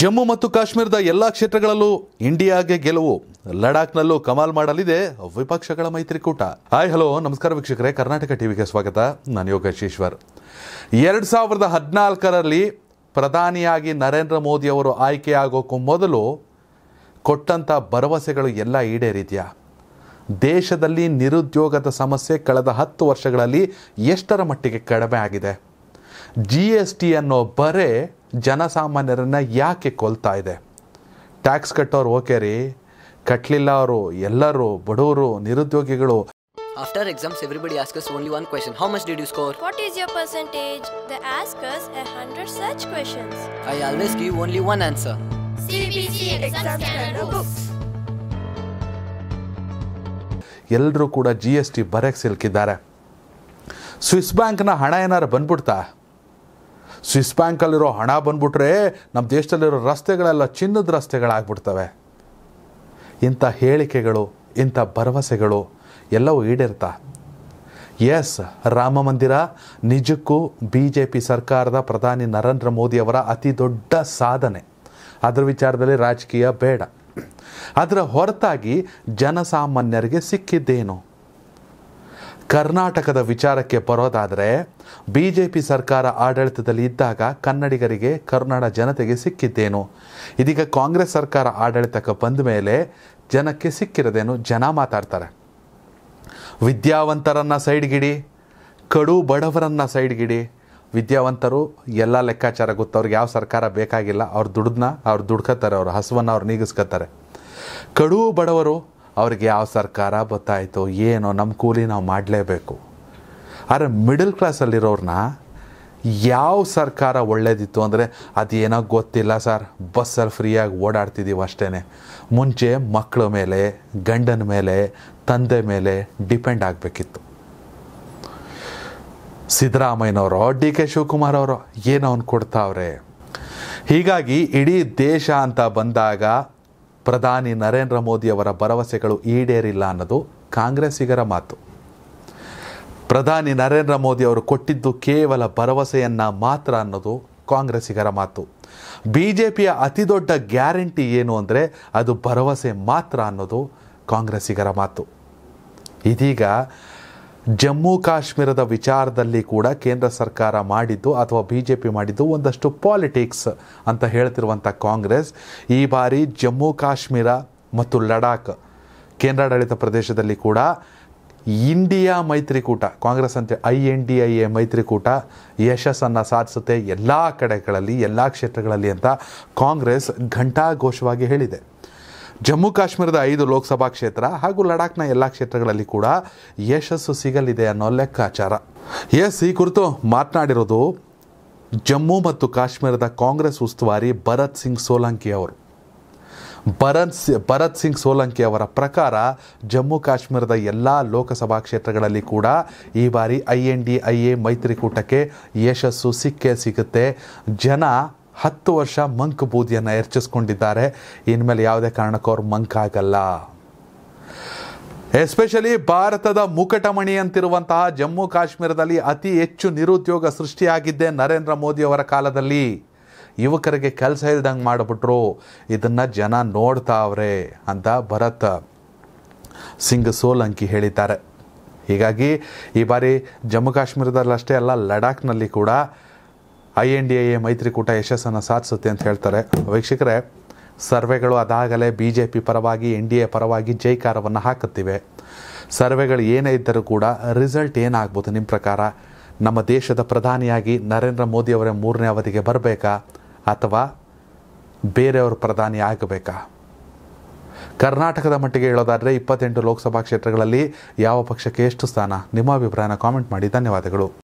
ಜಮ್ಮು ಮತ್ತು ಕಾಶ್ಮೀರದ ಎಲ್ಲ ಕ್ಷೇತ್ರಗಳಲ್ಲೂ ಇಂಡಿಯಾಗೆ ಗೆಲುವು ಲಡಾಖ್ನಲ್ಲೂ ಕಮಾಲ್ ಮಾಡಲಿದೆ ವಿಪಕ್ಷಗಳ ಮೈತ್ರಿಕೂಟ ಹಾಯ್ ಹಲೋ ನಮಸ್ಕಾರ ವೀಕ್ಷಕರೇ ಕರ್ನಾಟಕ ಟಿವಿಗೆ ಸ್ವಾಗತ ನಾನು ಯೋಗೇಶ್ ಈಶ್ವರ್ ಎರಡು ಸಾವಿರದ ಹದಿನಾಲ್ಕರಲ್ಲಿ ಪ್ರಧಾನಿಯಾಗಿ ನರೇಂದ್ರ ಮೋದಿ ಅವರು ಆಯ್ಕೆಯಾಗೋಕ್ಕೂ ಮೊದಲು ಕೊಟ್ಟಂಥ ಭರವಸೆಗಳು ಎಲ್ಲ ಈಡೇರಿದೆಯಾ ದೇಶದಲ್ಲಿ ನಿರುದ್ಯೋಗದ ಸಮಸ್ಯೆ ಕಳೆದ ಹತ್ತು ವರ್ಷಗಳಲ್ಲಿ ಎಷ್ಟರ ಮಟ್ಟಿಗೆ ಕಡಿಮೆ ಆಗಿದೆ ಜಿ ಎಸ್ ಟಿ ಅನ್ನೋ ಬರೆ ಜನಸಾಮಾನ್ಯರನ್ನು ಯಾಕೆ ಕೊಲ್ತಾ ಇದೆ ಟ್ಯಾಕ್ಸ್ ಕಟ್ಟೋರು ಓಕೆ ರೀ ಕಟ್ಲಿಲ್ಲ ಅವರು ಎಲ್ಲರೂ ಬಡವರು ನಿರುದ್ಯೋಗಿಗಳು After exams, everybody asks us only one question. How much did you score? What is your percentage? They ask us a hundred such questions. I always give only one answer. CBC exam scanner books. ಎಲ್ಲರೂ ಕೂಡ GST S T ಬರಕ್ಕೆ ಸಿಲ್ಕಿದ್ದಾರೆ Swiss ಬ್ಯಾಂಕ್ನ ಹಣ ಏನಾರು ಬಂದ್ಬಿಡ್ತಾ Swiss ಬ್ಯಾಂಕಲ್ಲಿರೋ ಹಣ ಬಂದ್ಬಿಟ್ರೆ ನಮ್ಮ ದೇಶದಲ್ಲಿರೋ ರಸ್ತೆಗಳೆಲ್ಲ ಚಿನ್ನದ ರಸ್ತೆಗಳಾಗ್ಬಿಡ್ತವೆ ಇಂಥ ಹೇಳಿಕೆಗಳು ಇಂಥ ಭರವಸೆಗಳು ಎಲ್ಲವೂ ಈಡೇರ್ತಾ ಎಸ್ ರಾಮ ಮಂದಿರ ನಿಜಕ್ಕೂ ಬಿ ಜೆ ಪಿ ಸರ್ಕಾರದ ಪ್ರಧಾನಿ ನರೇಂದ್ರ ಮೋದಿಯವರ ಅತಿ ದೊಡ್ಡ ಸಾಧನೆ ಅದರ ವಿಚಾರದಲ್ಲಿ ರಾಜಕೀಯ ಬೇಡ ಅದರ ಹೊರತಾಗಿ ಜನಸಾಮಾನ್ಯರಿಗೆ ಸಿಕ್ಕಿದ್ದೇನು ಕರ್ನಾಟಕದ ವಿಚಾರಕ್ಕೆ ಬರೋದಾದರೆ ಬಿ ಜೆ ಪಿ ಸರ್ಕಾರ ಆಡಳಿತದಲ್ಲಿ ಇದ್ದಾಗ ಕನ್ನಡಿಗರಿಗೆ ಕರ್ನಾಡ ಜನತೆಗೆ ಸಿಕ್ಕಿದ್ದೇನು ಇದೀಗ ಕಾಂಗ್ರೆಸ್ ಸರ್ಕಾರ ಆಡಳಿತಕ್ಕೆ ಬಂದ ಮೇಲೆ ಜನಕ್ಕೆ ಸಿಕ್ಕಿರೋದೇನು ಜನ ಮಾತಾಡ್ತಾರೆ ವಿದ್ಯಾವಂತರನ್ನು ಸೈಡ್ಗಿಡಿ ಕಡು ಬಡವರನ್ನು ಸೈಡ್ಗಿಡಿ ವಿದ್ಯಾವಂತರು ಎಲ್ಲ ಲೆಕ್ಕಾಚಾರ ಗೊತ್ತು ಅವ್ರಿಗೆ ಯಾವ ಸರ್ಕಾರ ಬೇಕಾಗಿಲ್ಲ ಅವ್ರು ದುಡ್ದನ್ನ ಅವ್ರು ದುಡ್ಕೋತಾರೆ ಅವ್ರ ಹಸುವನ್ನು ಅವ್ರು ನೀಗಿಸ್ಕೋತಾರೆ ಕಡು ಬಡವರು ಅವ್ರಿಗೆ ಯಾವ ಸರ್ಕಾರ ಬತ್ತಾಯಿತು ಏನೋ ನಮ್ಮ ಕೂಲಿ ನಾವು ಮಾಡಲೇಬೇಕು ಆದರೆ ಮಿಡಲ್ ಕ್ಲಾಸಲ್ಲಿರೋರನ್ನ ಯಾವ ಸರ್ಕಾರ ಒಳ್ಳೇದಿತ್ತು ಅಂದರೆ ಅದೇನೋ ಗೊತ್ತಿಲ್ಲ ಸರ್ ಬಸ್ಸಲ್ಲಿ ಫ್ರೀಯಾಗಿ ಓಡಾಡ್ತಿದ್ದೀವಿ ಅಷ್ಟೇ ಮುಂಚೆ ಮಕ್ಕಳ ಮೇಲೆ ಗಂಡನ ಮೇಲೆ ತಂದೆ ಮೇಲೆ ಡಿಪೆಂಡ್ ಆಗಬೇಕಿತ್ತು ಸಿದ್ದರಾಮಯ್ಯನವರು ಡಿ ಕೆ ಶಿವಕುಮಾರ್ ಅವರು ಏನೋ ಅವ್ನು ಕೊಡ್ತಾವ್ರೆ ಹೀಗಾಗಿ ಇಡೀ ದೇಶ ಅಂತ ಬಂದಾಗ ಪ್ರಧಾನಿ ನರೇಂದ್ರ ಮೋದಿಯವರ ಭರವಸೆಗಳು ಈಡೇರಿಲ್ಲ ಅನ್ನೋದು ಕಾಂಗ್ರೆಸ್ಸಿಗರ ಮಾತು ಪ್ರಧಾನಿ ನರೇಂದ್ರ ಮೋದಿ ಅವರು ಕೊಟ್ಟಿದ್ದು ಕೇವಲ ಭರವಸೆಯನ್ನ ಮಾತ್ರ ಅನ್ನೋದು ಕಾಂಗ್ರೆಸ್ಸಿಗರ ಮಾತು ಬಿ ಜೆ ಪಿಯ ಅತಿದೊಡ್ಡ ಗ್ಯಾರಂಟಿ ಏನು ಅಂದರೆ ಅದು ಭರವಸೆ ಮಾತ್ರ ಅನ್ನೋದು ಕಾಂಗ್ರೆಸ್ಸಿಗರ ಮಾತು ಇದೀಗ ಜಮ್ಮು ಕಾಶ್ಮೀರದ ವಿಚಾರದಲ್ಲಿ ಕೂಡ ಕೇಂದ್ರ ಸರ್ಕಾರ ಮಾಡಿದ್ದು ಅಥವಾ ಬಿ ಜೆ ಪಿ ಮಾಡಿದ್ದು ಒಂದಷ್ಟು ಪಾಲಿಟಿಕ್ಸ್ ಅಂತ ಹೇಳ್ತಿರುವಂಥ ಕಾಂಗ್ರೆಸ್ ಈ ಬಾರಿ ಜಮ್ಮು ಕಾಶ್ಮೀರ ಮತ್ತು ಲಡಾಖ್ ಕೇಂದ್ರಾಡಳಿತ ಪ್ರದೇಶದಲ್ಲಿ ಕೂಡ ಇಂಡಿಯಾ ಮೈತ್ರಿಕೂಟ ಕಾಂಗ್ರೆಸ್ ಅಂತ I N D I A ಮೈತ್ರಿಕೂಟ ಯಶಸ್ಸನ್ನು ಸಾಧಿಸುತ್ತೆ ಎಲ್ಲ ಕಡೆಗಳಲ್ಲಿ ಎಲ್ಲ ಕ್ಷೇತ್ರಗಳಲ್ಲಿ ಅಂತ ಕಾಂಗ್ರೆಸ್ ಘಂಟಾಘೋಷವಾಗಿ ಹೇಳಿದೆ ಜಮ್ಮು ಕಾಶ್ಮೀರದ ಐದು ಲೋಕಸಭಾ ಕ್ಷೇತ್ರ ಹಾಗೂ ಲಡಾಖ್ನ ಎಲ್ಲ ಕ್ಷೇತ್ರಗಳಲ್ಲಿ ಕೂಡ ಯಶಸ್ಸು ಸಿಗಲಿದೆ ಅನ್ನೋ ಲೆಕ್ಕಾಚಾರ ಎಸ್ ಈ ಕುರಿತು ಮಾತನಾಡಿರೋದು ಜಮ್ಮು ಮತ್ತು ಕಾಶ್ಮೀರದ ಕಾಂಗ್ರೆಸ್ ಉಸ್ತುವಾರಿ ಭರತ್ ಸಿಂಗ್ ಸೋಲಂಕಿ ಅವರು ಭರತ್ ಭರತ್ ಸಿಂಗ್ ಸೋಲಂಕಿ ಅವರ ಪ್ರಕಾರ ಜಮ್ಮು ಕಾಶ್ಮೀರದ ಎಲ್ಲ ಲೋಕಸಭಾ ಕ್ಷೇತ್ರಗಳಲ್ಲಿ ಕೂಡ ಈ ಬಾರಿ I N D I A ಮೈತ್ರಿಕೂಟಕ್ಕೆ ಯಶಸ್ಸು ಸಿಕ್ಕೇ ಸಿಗುತ್ತೆ ಜನ ಹತ್ತು ವರ್ಷ ಮಂಕ್ ಬೂದಿಯನ್ನು ಎರ್ಚಿಸ್ಕೊಂಡಿದ್ದಾರೆ ಇನ್ಮೇಲೆ ಯಾವುದೇ ಕಾರಣಕ್ಕೂ ಅವ್ರು ಮಂಕ್ ಆಗಲ್ಲ ಎಸ್ಪೆಷಲಿ ಭಾರತದ ಮುಕಟಮಣಿ ಅಂತಿರುವಂತಹ ಜಮ್ಮು ಕಾಶ್ಮೀರದಲ್ಲಿ ಅತಿ ಹೆಚ್ಚು ನಿರುದ್ಯೋಗ ಸೃಷ್ಟಿಯಾಗಿದ್ದೆ ನರೇಂದ್ರ ಮೋದಿಯವರ ಕಾಲದಲ್ಲಿ ಯುವಕರಿಗೆ ಕೆಲಸ ಇಲ್ದಂಗೆ ಮಾಡಿಬಿಟ್ರು ಇದನ್ನು ಜನ ನೋಡ್ತಾವ್ರೆ ಅಂತ ಭರತ್ ಸಿಂಗ್ ಸೋಲಂಕಿ ಹೇಳಿದ್ದಾರೆ ಹೀಗಾಗಿ ಈ ಬಾರಿ ಜಮ್ಮು ಕಾಶ್ಮೀರದಲ್ಲಷ್ಟೇ ಅಲ್ಲ ಲಡಾಖ್ನಲ್ಲಿ ಕೂಡ ಐ ಎನ್ ಡಿ ಎ ಮೈತ್ರಿಕೂಟ ಯಶಸ್ಸನ್ನು ಸಾಧಿಸುತ್ತೆ ಅಂತ ಹೇಳ್ತಾರೆ ವೀಕ್ಷಕರೇ ಸರ್ವೆಗಳು ಅದಾಗಲೇ ಬಿ ಜೆ ಪಿ ಪರವಾಗಿ ಎನ್ ಡಿ ಎ ಪರವಾಗಿ ಜೈಕಾರವನ್ನು ಹಾಕುತ್ತಿವೆ ಸರ್ವೆಗಳು ಏನೇ ಇದ್ದರೂ ಕೂಡ ರಿಸಲ್ಟ್ ಏನಾಗ್ಬೋದು ನಿಮ್ಮ ಪ್ರಕಾರ ನಮ್ಮ ದೇಶದ ಪ್ರಧಾನಿಯಾಗಿ ನರೇಂದ್ರ ಮೋದಿಯವರ ಮೂರನೇ ಅವಧಿಗೆ ಬರಬೇಕಾ ಅಥವಾ ಬೇರೆಯವ್ರ ಪ್ರಧಾನಿ ಆಗಬೇಕಾ ಕರ್ನಾಟಕದ ಮಟ್ಟಿಗೆ ಹೇಳೋದಾದರೆ ಇಪ್ಪತ್ತೆಂಟು ಲೋಕಸಭಾ ಕ್ಷೇತ್ರಗಳಲ್ಲಿ ಯಾವ ಪಕ್ಷಕ್ಕೆ ಎಷ್ಟು ಸ್ಥಾನ ನಿಮ್ಮ ಅಭಿಪ್ರಾಯನ ಕಾಮೆಂಟ್ ಮಾಡಿ ಧನ್ಯವಾದಗಳು